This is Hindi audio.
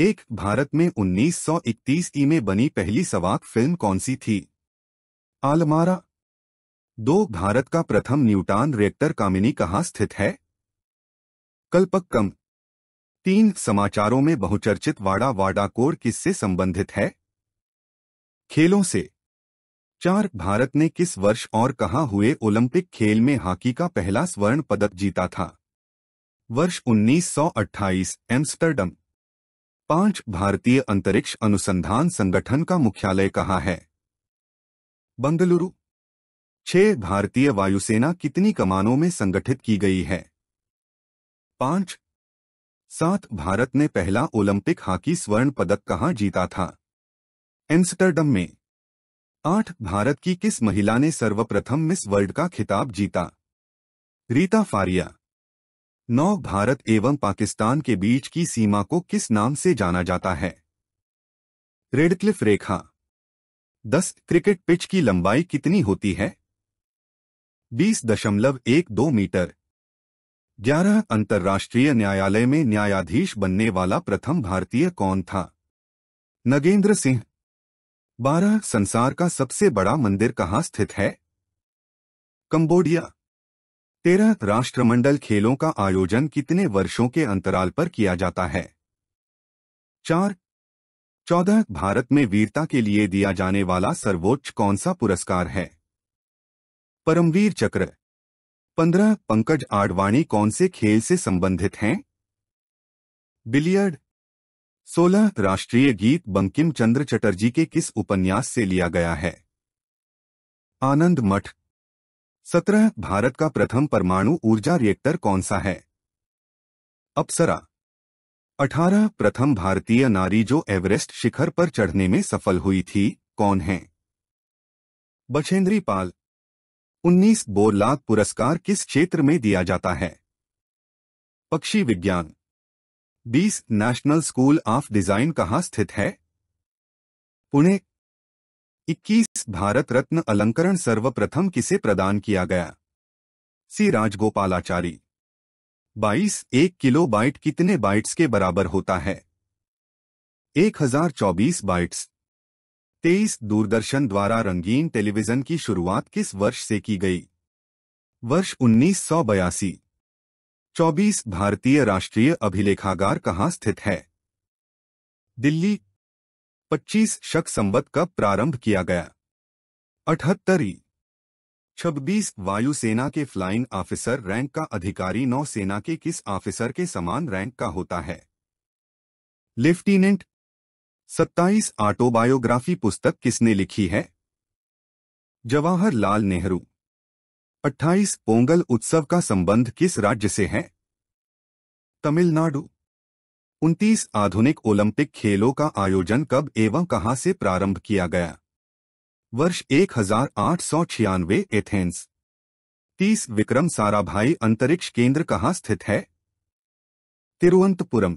एक भारत में 1931 ई में बनी पहली सवाक फिल्म कौन सी थी आलमारा दो भारत का प्रथम न्यूटान रिएक्टर कामिनी कहाँ स्थित है कल्पक्कम तीन समाचारों में बहुचर्चित वाड़ा वाडाकोर किससे संबंधित है खेलों से चार भारत ने किस वर्ष और कहाँ हुए ओलंपिक खेल में हॉकी का पहला स्वर्ण पदक जीता था वर्ष 1928 एम्स्टर्डम पांच भारतीय अंतरिक्ष अनुसंधान संगठन का मुख्यालय कहाँ है बंगलुरु छह भारतीय वायुसेना कितनी कमानों में संगठित की गई है पांच सात भारत ने पहला ओलंपिक हॉकी स्वर्ण पदक कहाँ जीता था एम्स्टरडम में आठ भारत की किस महिला ने सर्वप्रथम मिस वर्ल्ड का खिताब जीता रीता फारिया नौ भारत एवं पाकिस्तान के बीच की सीमा को किस नाम से जाना जाता है रेडक्लिफ रेखा दस क्रिकेट पिच की लंबाई कितनी होती है बीस दशमलव एक दो मीटर ग्यारह अंतर्राष्ट्रीय न्यायालय में न्यायाधीश बनने वाला प्रथम भारतीय कौन था नगेंद्र सिंह बारह संसार का सबसे बड़ा मंदिर कहाँ स्थित है कंबोडिया तेरह राष्ट्रमंडल खेलों का आयोजन कितने वर्षों के अंतराल पर किया जाता है चार चौदह भारत में वीरता के लिए दिया जाने वाला सर्वोच्च कौन सा पुरस्कार है परमवीर चक्र पंद्रह पंकज आडवाणी कौन से खेल से संबंधित हैं बिलियर्ड सोलह राष्ट्रीय गीत बंकिम चंद्र चटर्जी के किस उपन्यास से लिया गया है आनंद मठ सत्रह भारत का प्रथम परमाणु ऊर्जा रिएक्टर कौन सा है अप्सरा अठारह प्रथम भारतीय नारी जो एवरेस्ट शिखर पर चढ़ने में सफल हुई थी कौन है बछेंद्री पाल उन्नीस बोरलाग पुरस्कार किस क्षेत्र में दिया जाता है पक्षी विज्ञान 20 नेशनल स्कूल ऑफ डिजाइन कहाँ स्थित है पुणे इक्कीस भारत रत्न अलंकरण सर्वप्रथम किसे प्रदान किया गया सी राजगोपालाचारी 22 एक किलो बाइट कितने बाइट्स के बराबर होता है 1024 बाइट्स 23 दूरदर्शन द्वारा रंगीन टेलीविजन की शुरुआत किस वर्ष से की गई वर्ष बयासी 24 भारतीय राष्ट्रीय अभिलेखागार कहाँ स्थित है दिल्ली 25 शक संबत का प्रारंभ किया गया अठहत्तरी छब्बीस वायुसेना के फ्लाइंग ऑफिसर रैंक का अधिकारी नौसेना के किस ऑफिसर के समान रैंक का होता है लेफ्टिनेंट सत्ताईस ऑटोबायोग्राफी पुस्तक किसने लिखी है जवाहरलाल नेहरू अट्ठाईस पोंगल उत्सव का संबंध किस राज्य से है तमिलनाडु उनतीस आधुनिक ओलंपिक खेलों का आयोजन कब एवं कहां से प्रारंभ किया गया वर्ष एक हजार आठ सौ छियानवे एथेंस तीस विक्रम साराभाई अंतरिक्ष केंद्र कहाँ स्थित है तिरुवंतपुरम